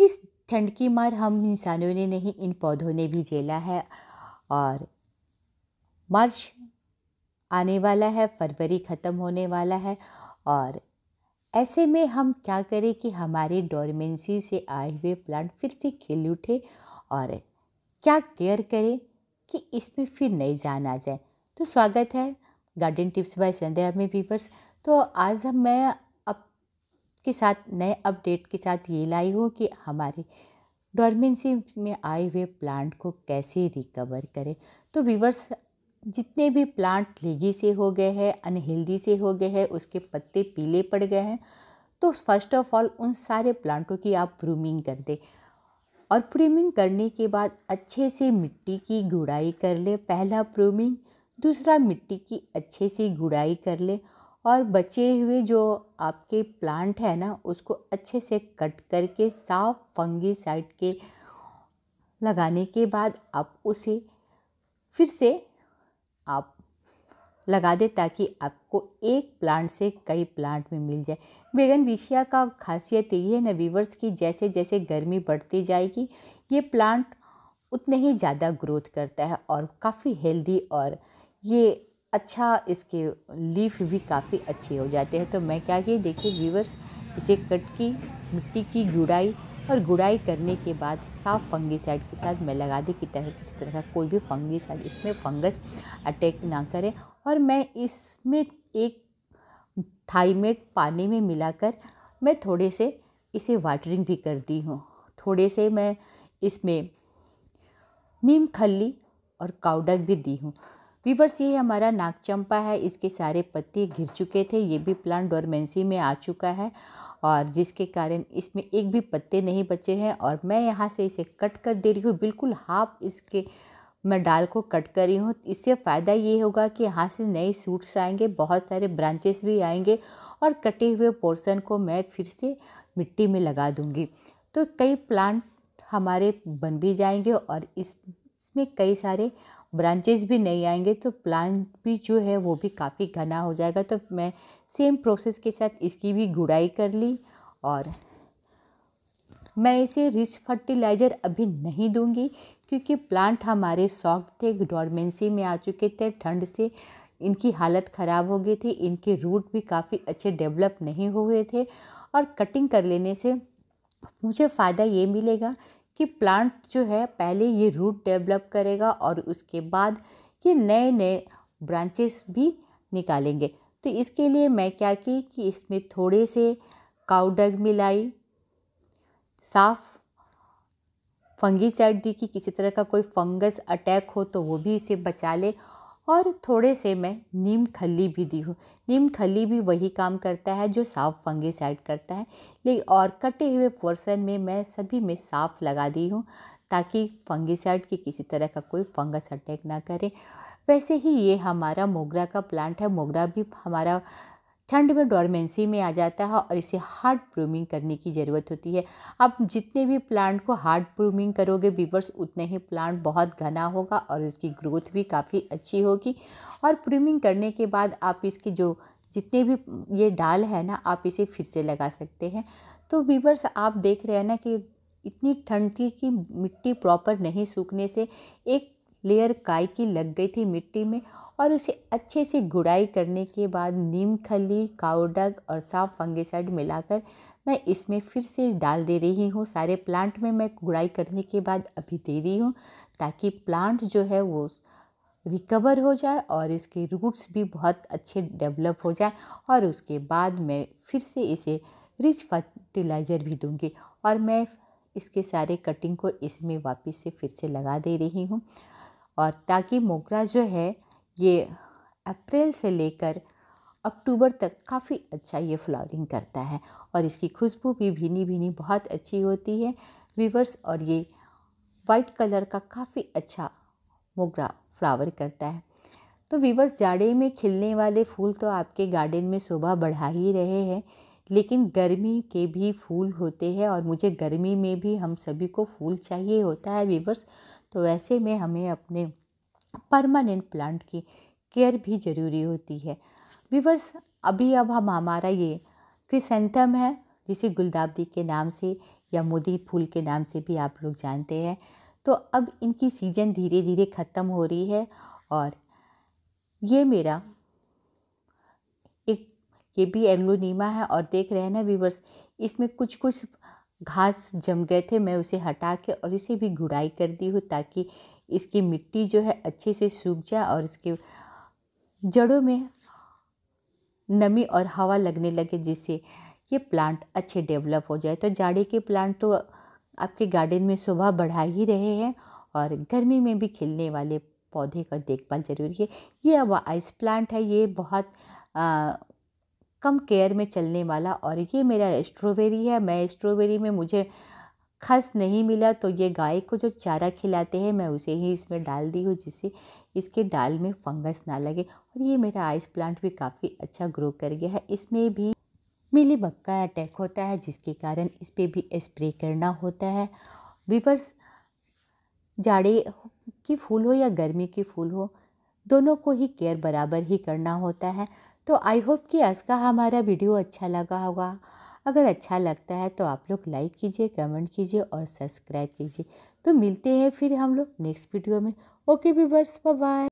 इस ठंड की मार हम इंसानों ने नहीं इन पौधों ने भी झेला है और मार्च आने वाला है फरवरी ख़त्म होने वाला है और ऐसे में हम क्या करें कि हमारे डोरमेंसी से आए हुए प्लांट फिर से खिल उठे और क्या केयर करें कि इसमें फिर नई जान आ जाए तो स्वागत है गार्डन टिप्स बाय संध्या में पीपर्स तो आज हम मैं के साथ नए अपडेट के साथ ये लाई हो कि हमारे डॉर्मेंसी में आए हुए प्लांट को कैसे रिकवर करें तो वीवर्स जितने भी प्लांट लेगी से हो गए हैं अनहेल्दी से हो गए हैं उसके पत्ते पीले पड़ गए हैं तो फर्स्ट ऑफ ऑल उन सारे प्लांटों की आप प्रूमिंग कर दें और प्रूमिंग करने के बाद अच्छे से मिट्टी की गुड़ाई कर ले पहला प्रूमिंग दूसरा मिट्टी की अच्छे से गुड़ाई कर ले और बचे हुए जो आपके प्लांट है ना उसको अच्छे से कट करके साफ फंगी साइड के लगाने के बाद आप उसे फिर से आप लगा दे ताकि आपको एक प्लांट से कई प्लांट में मिल जाए बेगन विशिया का खासियत ये है ना की जैसे जैसे गर्मी बढ़ती जाएगी ये प्लांट उतने ही ज़्यादा ग्रोथ करता है और काफ़ी हेल्दी और ये अच्छा इसके लीफ भी काफ़ी अच्छे हो जाते हैं तो मैं क्या किया देखिए व्यूवर्स इसे कट की मिट्टी की गुड़ाई और गुड़ाई करने के बाद साफ फंगीसाइड के साथ मैं लगा दी कि तरह किसी तरह का कोई भी फंगीसाइड इसमें फंगस अटैक ना करे और मैं इसमें एक थाईमेट पानी में मिलाकर मैं थोड़े से इसे वाटरिंग भी करती हूँ थोड़े से मैं इसमें नीम खली और काउडक भी दी हूँ वीवर्स ये हमारा नाग चंपा है इसके सारे पत्ते गिर चुके थे ये भी प्लांट डोरमेंसी में आ चुका है और जिसके कारण इसमें एक भी पत्ते नहीं बचे हैं और मैं यहाँ से इसे कट कर दे रही हूँ बिल्कुल हाफ इसके मैं डाल को कट कर रही हूँ इससे फ़ायदा ये होगा कि यहाँ से नए सूट्स आएंगे बहुत सारे ब्रांचेस भी आएंगे और कटे हुए पोर्शन को मैं फिर से मिट्टी में लगा दूँगी तो कई प्लांट हमारे बन भी जाएंगे और इस इसमें कई सारे ब्रांचेज भी नहीं आएंगे तो प्लांट भी जो है वो भी काफ़ी घना हो जाएगा तो मैं सेम प्रोसेस के साथ इसकी भी गुड़ाई कर ली और मैं इसे रिच फर्टिलाइज़र अभी नहीं दूंगी क्योंकि प्लांट हमारे सॉफ्ट थे डॉर्मेंसी में आ चुके थे ठंड से इनकी हालत ख़राब हो गई थी इनके रूट भी काफ़ी अच्छे डेवलप नहीं हुए थे और कटिंग कर लेने से मुझे फ़ायदा ये मिलेगा कि प्लांट जो है पहले ये रूट डेवलप करेगा और उसके बाद ये नए नए ब्रांचेस भी निकालेंगे तो इसके लिए मैं क्या की कि इसमें थोड़े से काउडग मिलाई साफ फंगी साइड दी कि किसी तरह का कोई फंगस अटैक हो तो वो भी इसे बचा ले और थोड़े से मैं नीम खली भी दी हूँ नीम खली भी वही काम करता है जो साफ फंगीसाइड करता है ले और कटे हुए पोर्सन में मैं सभी में साफ लगा दी हूँ ताकि फंगीसाइड की किसी तरह का कोई फंगस अटैक ना करे वैसे ही ये हमारा मोगरा का प्लांट है मोगरा भी हमारा ठंड में डोरमेंसी में आ जाता है और इसे हार्ड ब्रूमिंग करने की ज़रूरत होती है आप जितने भी प्लांट को हार्ड ब्रूमिंग करोगे बीवर्स उतने ही प्लांट बहुत घना होगा और इसकी ग्रोथ भी काफ़ी अच्छी होगी और ब्रूमिंग करने के बाद आप इसकी जो जितने भी ये डाल है ना आप इसे फिर से लगा सकते हैं तो बीवर्स आप देख रहे हैं ना कि इतनी ठंड थी कि मिट्टी प्रॉपर नहीं सूखने से एक लेयर काय की लग गई थी मिट्टी में और उसे अच्छे से गुड़ाई करने के बाद नीम खली काउडग और साफ फंगिसाइड मिलाकर मैं इसमें फिर से डाल दे रही हूँ सारे प्लांट में मैं गुड़ाई करने के बाद अभी दे रही हूँ ताकि प्लांट जो है वो रिकवर हो जाए और इसके रूट्स भी बहुत अच्छे डेवलप हो जाए और उसके बाद मैं फिर से इसे रिच फर्टिलाइज़र भी दूँगी और मैं इसके सारे कटिंग को इसमें वापस से फिर से लगा दे रही हूँ और ताकि मोगरा जो है ये अप्रैल से लेकर अक्टूबर तक काफ़ी अच्छा ये फ्लावरिंग करता है और इसकी खुशबू भी भीनी भीनी बहुत अच्छी होती है वीवर्स और ये वाइट कलर का काफ़ी अच्छा मोगरा फ्लावर करता है तो वीवर्स जाड़े में खिलने वाले फूल तो आपके गार्डन में शोभा बढ़ा ही रहे हैं लेकिन गर्मी के भी फूल होते हैं और मुझे गर्मी में भी हम सभी को फूल चाहिए होता है वीवर्स तो वैसे में हमें अपने परमानेंट प्लांट की केयर भी ज़रूरी होती है विवर्स अभी अब हम हमारा ये क्रिसेंथम है जिसे गुलदाबदी के नाम से या मोदी फूल के नाम से भी आप लोग जानते हैं तो अब इनकी सीज़न धीरे धीरे ख़त्म हो रही है और ये मेरा एक ये भी एग्लोनीमा है और देख रहे हैं ना वीवर्स इसमें कुछ कुछ घास जम गए थे मैं उसे हटा के और इसे भी गुड़ाई कर दी हूँ ताकि इसकी मिट्टी जो है अच्छे से सूख जाए और इसके जड़ों में नमी और हवा लगने लगे जिससे ये प्लांट अच्छे डेवलप हो जाए तो जाड़े के प्लांट तो आपके गार्डन में शोभा बढ़ा ही रहे हैं और गर्मी में भी खिलने वाले पौधे का देखभाल जरूरी है ये अब आइस प्लांट है ये बहुत आ, कम केयर में चलने वाला और ये मेरा स्ट्रॉबेरी है मैं स्ट्रॉबेरी में मुझे खस नहीं मिला तो ये गाय को जो चारा खिलाते हैं मैं उसे ही इसमें डाल दी हूँ जिससे इसके डाल में फंगस ना लगे और ये मेरा आइस प्लांट भी काफ़ी अच्छा ग्रो कर गया है इसमें भी मिली बक्का अटैक होता है जिसके कारण इस पर भी स्प्रे करना होता है विवर्स जाड़े की फूल हो या गर्मी की फूल हो दोनों को ही केयर बराबर ही करना होता है तो आई होप कि आज का हमारा वीडियो अच्छा लगा होगा अगर अच्छा लगता है तो आप लोग लाइक कीजिए कमेंट कीजिए और सब्सक्राइब कीजिए तो मिलते हैं फिर हम लोग नेक्स्ट वीडियो में ओके बाय बाय